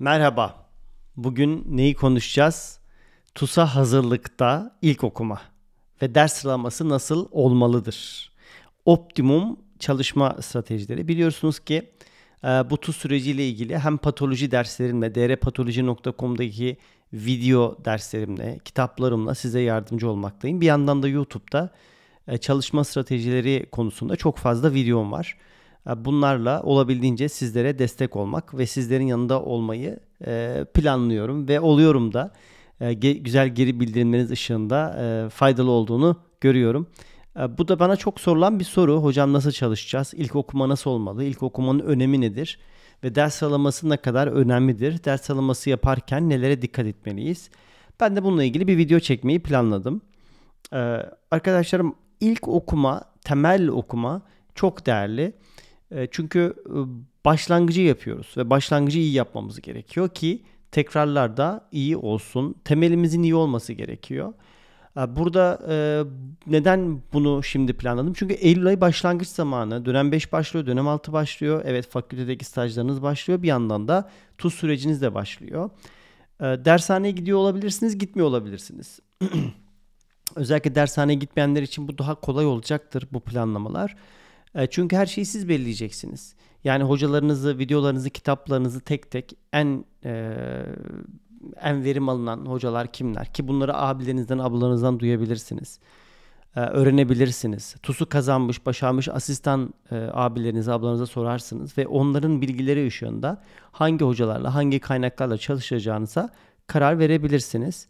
Merhaba. Bugün neyi konuşacağız? TUS'a hazırlıkta ilk okuma ve ders sıralaması nasıl olmalıdır? Optimum çalışma stratejileri. Biliyorsunuz ki e, bu TUS süreciyle ilgili hem patoloji derslerimle, drpatoloji.com'daki video derslerimle, kitaplarımla size yardımcı olmaktayım. Bir yandan da YouTube'da e, çalışma stratejileri konusunda çok fazla videom var. E, bunlarla olabildiğince sizlere destek olmak ve sizlerin yanında olmayı e, planlıyorum ve oluyorum da e, güzel geri bildirimleriniz ışığında faydalı olduğunu görüyorum. Bu da bana çok sorulan bir soru. Hocam nasıl çalışacağız? İlk okuma nasıl olmalı? İlk okumanın önemi nedir? Ve ders sıralaması ne kadar önemlidir? Ders sıralaması yaparken nelere dikkat etmeliyiz? Ben de bununla ilgili bir video çekmeyi planladım. arkadaşlarım ilk okuma, temel okuma çok değerli. E, çünkü e, başlangıcı yapıyoruz ve başlangıcı iyi yapmamız gerekiyor ki tekrarlar da iyi olsun. Temelimizin iyi olması gerekiyor. E, burada neden bunu şimdi planladım? Çünkü Eylül ayı başlangıç zamanı. Dönem 5 başlıyor, dönem 6 başlıyor. Evet fakültedeki stajlarınız başlıyor. Bir yandan da tuz süreciniz de başlıyor. Dershaneye gidiyor olabilirsiniz, gitmiyor olabilirsiniz. Özellikle dershaneye gitmeyenler için bu daha kolay olacaktır bu planlamalar. E, çünkü her şeyi siz belirleyeceksiniz. Yani hocalarınızı, videolarınızı, kitaplarınızı tek tek en e, en verim alınan hocalar kimler? Ki bunları abilerinizden, ablalarınızdan duyabilirsiniz. Ee, öğrenebilirsiniz. TUS'u kazanmış, başarmış asistan e, abilerinize, ablanıza sorarsınız ve onların bilgileri ışığında hangi hocalarla, hangi kaynaklarla çalışacağınıza karar verebilirsiniz.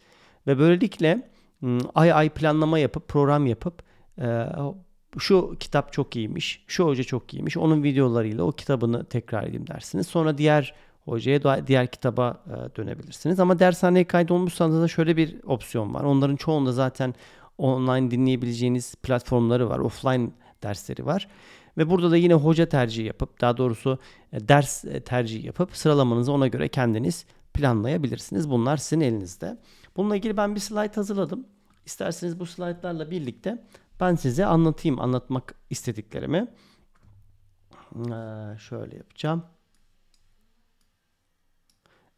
Ve böylelikle ıı, ay ay planlama yapıp, program yapıp e, şu kitap çok iyiymiş, şu hoca çok iyiymiş, onun videolarıyla o kitabını tekrar edeyim dersiniz. Sonra diğer hocaya, diğer kitaba e, dönebilirsiniz. Ama dershaneye kaydolmuşsanız da şöyle bir opsiyon var. Onların çoğunda zaten online dinleyebileceğiniz platformları var, offline dersleri var. Ve burada da yine hoca tercihi yapıp, daha doğrusu e, ders e, tercihi yapıp sıralamanızı ona göre kendiniz planlayabilirsiniz. Bunlar sizin elinizde. Bununla ilgili ben bir slide hazırladım. İsterseniz bu slaytlarla birlikte ben size anlatayım anlatmak istediklerimi. Ee, şöyle yapacağım.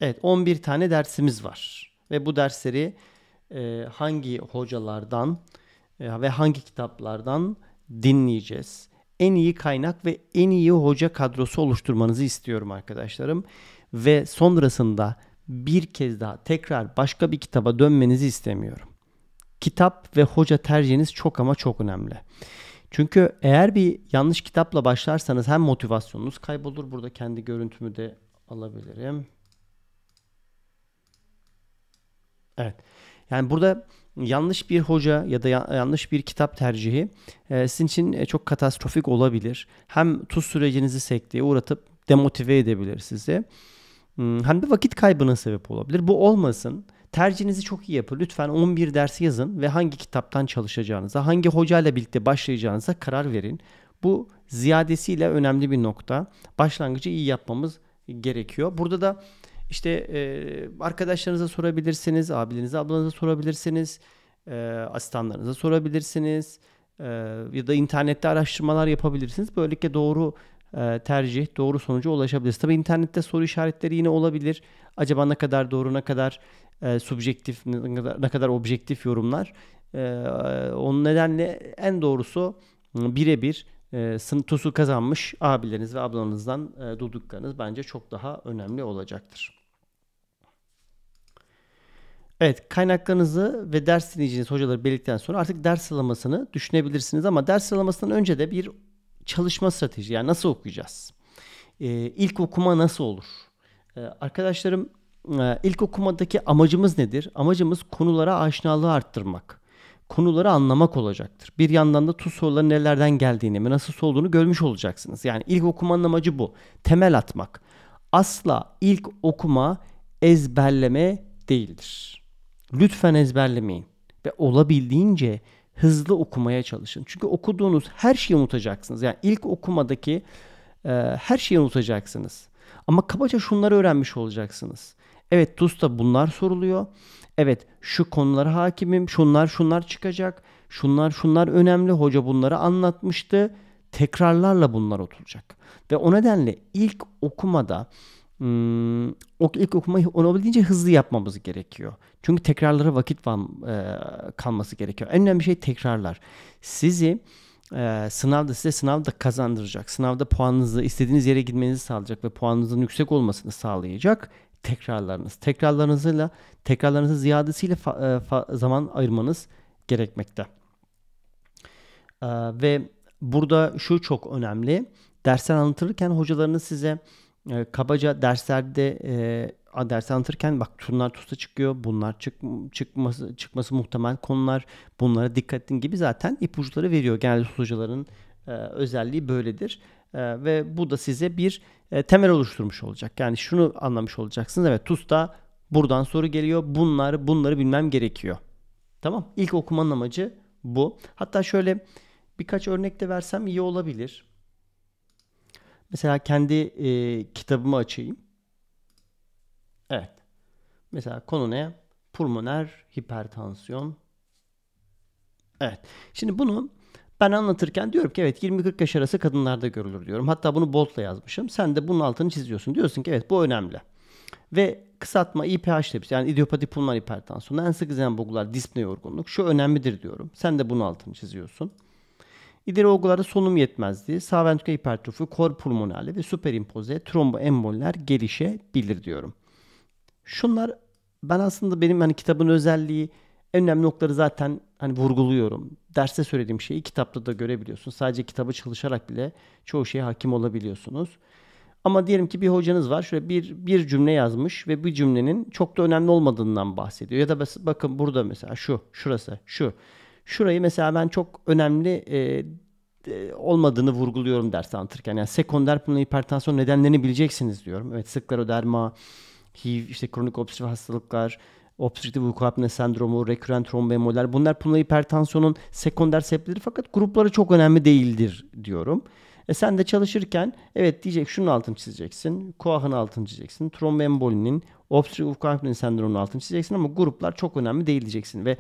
Evet 11 tane dersimiz var. Ve bu dersleri e, hangi hocalardan e, ve hangi kitaplardan dinleyeceğiz? En iyi kaynak ve en iyi hoca kadrosu oluşturmanızı istiyorum arkadaşlarım. Ve sonrasında bir kez daha tekrar başka bir kitaba dönmenizi istemiyorum kitap ve hoca tercihiniz çok ama çok önemli. Çünkü eğer bir yanlış kitapla başlarsanız hem motivasyonunuz kaybolur. Burada kendi görüntümü de alabilirim. Evet. Yani burada yanlış bir hoca ya da yanlış bir kitap tercihi e, sizin için e, çok katastrofik olabilir. Hem tuz sürecinizi sekteye uğratıp demotive edebilir sizi. Hmm, hem de vakit kaybına sebep olabilir. Bu olmasın. Tercihinizi çok iyi yapın. Lütfen 11 dersi yazın ve hangi kitaptan çalışacağınıza, hangi hocayla birlikte başlayacağınıza karar verin. Bu ziyadesiyle önemli bir nokta. Başlangıcı iyi yapmamız gerekiyor. Burada da işte e, arkadaşlarınıza sorabilirsiniz, abilerinize, ablanıza sorabilirsiniz, e, asistanlarınıza sorabilirsiniz e, ya da internette araştırmalar yapabilirsiniz. Böylelikle doğru e, tercih doğru sonuca ulaşabiliriz. tabi internette soru işaretleri yine olabilir. Acaba ne kadar doğru, ne kadar e, subjektif, ne kadar, ne kadar objektif yorumlar. E, onun nedenle en doğrusu ıı, birebir e, TUS'u kazanmış abileriniz ve ablanızdan e, duyduklarınız bence çok daha önemli olacaktır. Evet kaynaklarınızı ve ders dinleyiciniz hocaları belirledikten sonra artık ders sıralamasını düşünebilirsiniz ama ders sıralamasından önce de bir çalışma strateji yani nasıl okuyacağız? E, ilk okuma nasıl olur? Ee, e, arkadaşlarım ilk okumadaki amacımız nedir? Amacımız konulara aşinalığı arttırmak. Konuları anlamak olacaktır. Bir yandan da tuz soruları nelerden geldiğini ve nasıl olduğunu görmüş olacaksınız. Yani ilk okumanın amacı bu. Temel atmak. Asla ilk okuma ezberleme değildir. Lütfen ezberlemeyin ve olabildiğince hızlı okumaya çalışın. Çünkü okuduğunuz her şeyi unutacaksınız. Yani ilk okumadaki e, her şeyi unutacaksınız. Ama kabaca şunları öğrenmiş olacaksınız. Evet TUS'ta bunlar soruluyor. Evet şu konulara hakimim. Şunlar şunlar çıkacak. Şunlar şunlar önemli. Hoca bunları anlatmıştı. Tekrarlarla bunlar oturacak. Ve o nedenle ilk okumada Hmm, ok ilk okumayı olabildiğince hızlı yapmamız gerekiyor. Çünkü tekrarlara vakit var, e, kalması gerekiyor. En önemli şey tekrarlar. Sizi e, sınavda size sınavda kazandıracak. Sınavda puanınızı istediğiniz yere gitmenizi sağlayacak ve puanınızın yüksek olmasını sağlayacak tekrarlarınız. Tekrarlarınızla tekrarlarınızı ziyadesiyle fa, e, fa, zaman ayırmanız gerekmekte. E, ve burada şu çok önemli. Dersten anlatırken hocalarınız size e, kabaca derslerde e, ders anlatırken bak şunlar tusa çıkıyor, bunlar çık, çıkması, çıkması muhtemel konular, bunlara dikkat edin gibi zaten ipuçları veriyor. Genelde hocaların e, özelliği böyledir. E, ve bu da size bir e, temel oluşturmuş olacak. Yani şunu anlamış olacaksınız. Evet TUS'ta buradan soru geliyor. Bunları bunları bilmem gerekiyor. Tamam. ilk okumanın amacı bu. Hatta şöyle birkaç örnek de versem iyi olabilir. Mesela kendi e, kitabımı açayım. Evet. Mesela konu ne? Pulmoner hipertansiyon. Evet. Şimdi bunu ben anlatırken diyorum ki evet 20-40 yaş arası kadınlarda görülür diyorum. Hatta bunu boltla yazmışım. Sen de bunun altını çiziyorsun. Diyorsun ki evet bu önemli. Ve kısaltma IPH tepsi yani idiopatik pulmoner hipertansiyonu en sık izlenen bulgular dispne yorgunluk şu önemlidir diyorum. Sen de bunun altını çiziyorsun. İleri olgularda solunum yetmezliği, sağ ventriküler hipertrofi, kor pulmonali ve süperimpoze tromboemboliler gelişebilir diyorum. Şunlar ben aslında benim hani kitabın özelliği en önemli noktaları zaten hani vurguluyorum. Derste söylediğim şeyi kitapta da görebiliyorsunuz. Sadece kitabı çalışarak bile çoğu şeye hakim olabiliyorsunuz. Ama diyelim ki bir hocanız var şöyle bir, bir cümle yazmış ve bu cümlenin çok da önemli olmadığından bahsediyor. Ya da bakın burada mesela şu, şurası, şu. Şurayı mesela ben çok önemli e, e olmadığını vurguluyorum ders anlatırken. Yani sekonder pulmoner hipertansiyon nedenlerini bileceksiniz diyorum. Evet skleroderma, HIV, işte kronik obstrüktif hastalıklar, obstrüktif uyku apne sendromu, rekürent trombemoller. Bunlar pulmoner hipertansiyonun sekonder sebepleri fakat grupları çok önemli değildir diyorum. E sen de çalışırken evet diyecek şunun altını çizeceksin. Koah'ın altını çizeceksin. Tromboembolinin, obstrüktif uyku apne sendromunun altını çizeceksin ama gruplar çok önemli değil diyeceksin ve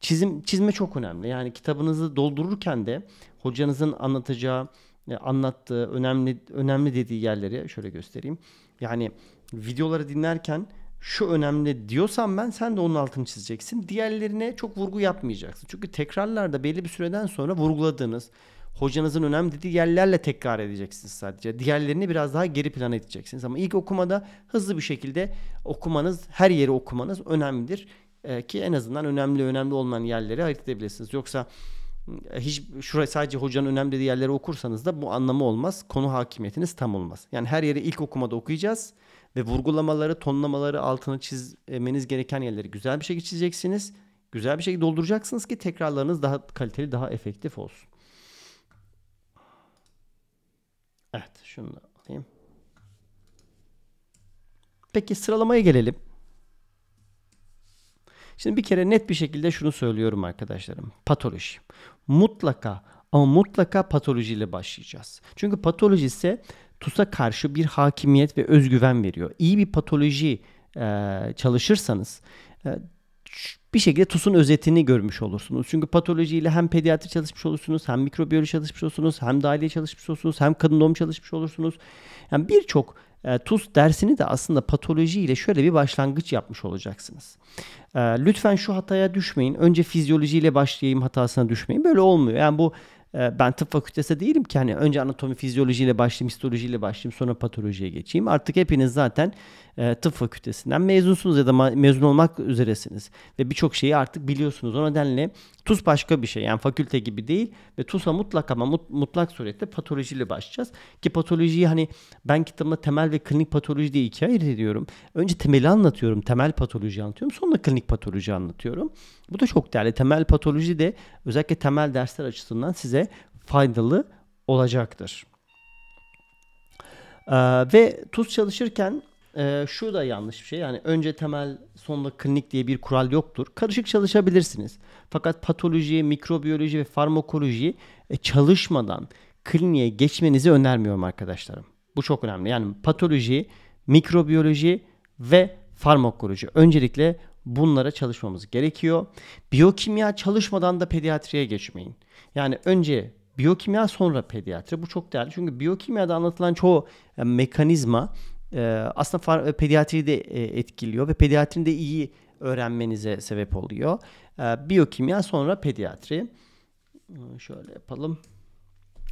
çizim çizme çok önemli. Yani kitabınızı doldururken de hocanızın anlatacağı, e, anlattığı önemli önemli dediği yerleri şöyle göstereyim. Yani videoları dinlerken şu önemli diyorsam ben sen de onun altını çizeceksin. Diğerlerine çok vurgu yapmayacaksın. Çünkü tekrarlarda belli bir süreden sonra vurguladığınız hocanızın önemli dediği yerlerle tekrar edeceksiniz sadece. Diğerlerini biraz daha geri plana edeceksiniz. Ama ilk okumada hızlı bir şekilde okumanız, her yeri okumanız önemlidir. Ee, ki en azından önemli önemli olmayan yerleri ayırt edebilirsiniz. Yoksa e, hiç şurayı sadece hocanın önemli dediği yerleri okursanız da bu anlamı olmaz. Konu hakimiyetiniz tam olmaz. Yani her yeri ilk okumada okuyacağız ve vurgulamaları, tonlamaları, altına çizmeniz gereken yerleri güzel bir şekilde çizeceksiniz. Güzel bir şekilde dolduracaksınız ki tekrarlarınız daha kaliteli, daha efektif olsun. Evet, şunu da alayım. Peki sıralamaya gelelim. Şimdi bir kere net bir şekilde şunu söylüyorum arkadaşlarım. Patoloji. Mutlaka ama mutlaka patolojiyle başlayacağız. Çünkü patoloji ise TUS'a karşı bir hakimiyet ve özgüven veriyor. İyi bir patoloji e, çalışırsanız e, bir şekilde TUS'un özetini görmüş olursunuz. Çünkü patolojiyle hem pediatri çalışmış olursunuz, hem mikrobiyoloji çalışmış olursunuz, hem daire çalışmış olursunuz, hem kadın doğum çalışmış olursunuz. Yani birçok e, ee, TUS dersini de aslında patoloji ile şöyle bir başlangıç yapmış olacaksınız. Ee, lütfen şu hataya düşmeyin. Önce fizyolojiyle başlayayım hatasına düşmeyin. Böyle olmuyor. Yani bu ee, ben tıp fakültesi değilim ki hani önce anatomi fizyolojiyle başlayayım, histolojiyle başlayayım sonra patolojiye geçeyim. Artık hepiniz zaten e, tıp fakültesinden mezunsunuz ya da mezun olmak üzeresiniz. Ve birçok şeyi artık biliyorsunuz. O nedenle TUS başka bir şey. Yani fakülte gibi değil ve TUS'a mutlak ama mutlak surette patolojiyle başlayacağız. Ki patolojiyi hani ben kitabımda temel ve klinik patoloji diye ikiye ediyorum Önce temeli anlatıyorum. Temel patoloji anlatıyorum. Sonra klinik patoloji anlatıyorum. Bu da çok değerli. Temel patoloji de özellikle temel dersler açısından size faydalı olacaktır. Ee, ve tuz çalışırken e, şu da yanlış bir şey. Yani önce temel sonunda klinik diye bir kural yoktur. Karışık çalışabilirsiniz. Fakat patoloji, mikrobiyoloji ve farmakoloji e, çalışmadan kliniğe geçmenizi önermiyorum arkadaşlarım. Bu çok önemli. Yani patoloji, mikrobiyoloji ve farmakoloji. Öncelikle bunlara çalışmamız gerekiyor. Biyokimya çalışmadan da pediatriye geçmeyin. Yani önce biyokimya sonra pediatri. Bu çok değerli. Çünkü biyokimyada anlatılan çoğu e, mekanizma e, aslında e, pediatriyi de etkiliyor ve pediatrinin de iyi öğrenmenize sebep oluyor. Biyokimya sonra pediatri. Şöyle yapalım.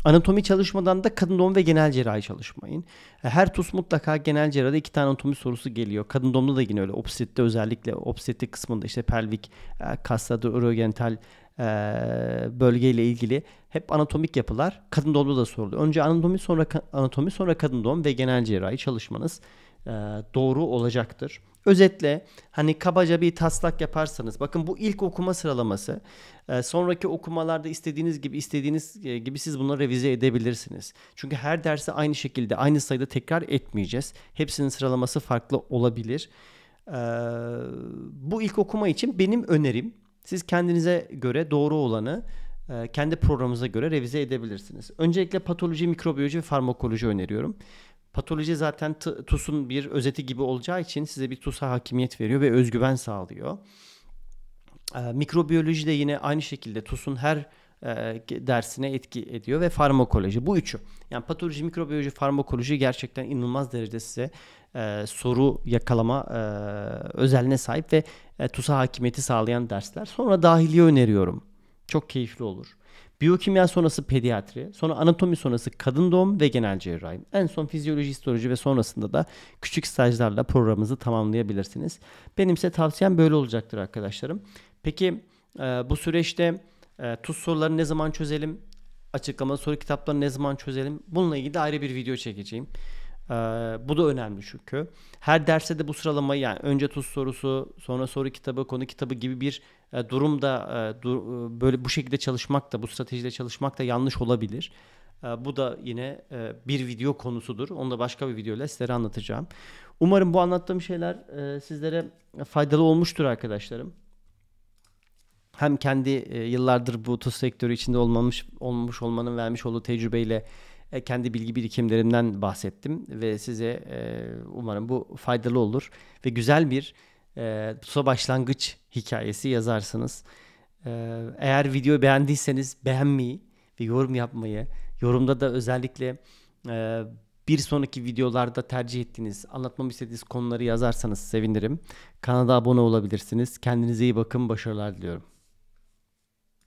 Anatomi çalışmadan da kadın doğum ve genel cerrahi çalışmayın. E, her TUS mutlaka genel cerrahide iki tane anatomi sorusu geliyor. Kadın doğumda da yine öyle. Obstetrikte özellikle obstetrik kısmında işte pelvik, e, kastadır, urogenital e, bölgeyle ilgili hep anatomik yapılar kadın doğumda da soruluyor. Önce anatomi sonra anatomi sonra kadın doğum ve genel cerrahi çalışmanız e, doğru olacaktır. Özetle hani kabaca bir taslak yaparsanız bakın bu ilk okuma sıralaması e, sonraki okumalarda istediğiniz gibi istediğiniz e, gibi siz bunları revize edebilirsiniz. Çünkü her dersi aynı şekilde aynı sayıda tekrar etmeyeceğiz. Hepsinin sıralaması farklı olabilir. Bu ilk okuma için benim önerim siz kendinize göre doğru olanı kendi programınıza göre revize edebilirsiniz. Öncelikle patoloji, mikrobiyoloji ve farmakoloji öneriyorum. Patoloji zaten TUS'un bir özeti gibi olacağı için size bir TUS'a hakimiyet veriyor ve özgüven sağlıyor. E, mikrobiyoloji de yine aynı şekilde TUS'un her e, dersine etki ediyor ve farmakoloji. Bu üçü. Yani patoloji, mikrobiyoloji, farmakoloji gerçekten inanılmaz derecede size e, soru yakalama e, özelliğine sahip ve e, TUS'a hakimiyeti sağlayan dersler. Sonra dahiliye öneriyorum. Çok keyifli olur. Biyokimya sonrası pediatri, sonra anatomi sonrası kadın doğum ve genel cerrahi. En son fizyoloji, histoloji ve sonrasında da küçük stajlarla programınızı tamamlayabilirsiniz. Benim size tavsiyem böyle olacaktır arkadaşlarım. Peki e, bu süreçte e, tuz soruları ne zaman çözelim? Açıklama soru kitaplarını ne zaman çözelim? Bununla ilgili de ayrı bir video çekeceğim. E, bu da önemli çünkü. Her derste de bu sıralamayı yani önce tuz sorusu, sonra soru kitabı, konu kitabı gibi bir e, durum da e, e, böyle bu şekilde çalışmak da bu stratejide çalışmak da yanlış olabilir. Bu da yine bir video konusudur. Onu da başka bir videoyla sizlere anlatacağım. Umarım bu anlattığım şeyler sizlere faydalı olmuştur arkadaşlarım. Hem kendi yıllardır bu tuz sektörü içinde olmamış olmuş olmanın vermiş olduğu tecrübeyle kendi bilgi birikimlerimden bahsettim ve size umarım bu faydalı olur ve güzel bir e, başlangıç hikayesi yazarsınız. Ee, eğer videoyu beğendiyseniz beğenmeyi ve yorum yapmayı, yorumda da özellikle e, bir sonraki videolarda tercih ettiğiniz, anlatmamı istediğiniz konuları yazarsanız sevinirim. Kanala abone olabilirsiniz. Kendinize iyi bakın, başarılar diliyorum.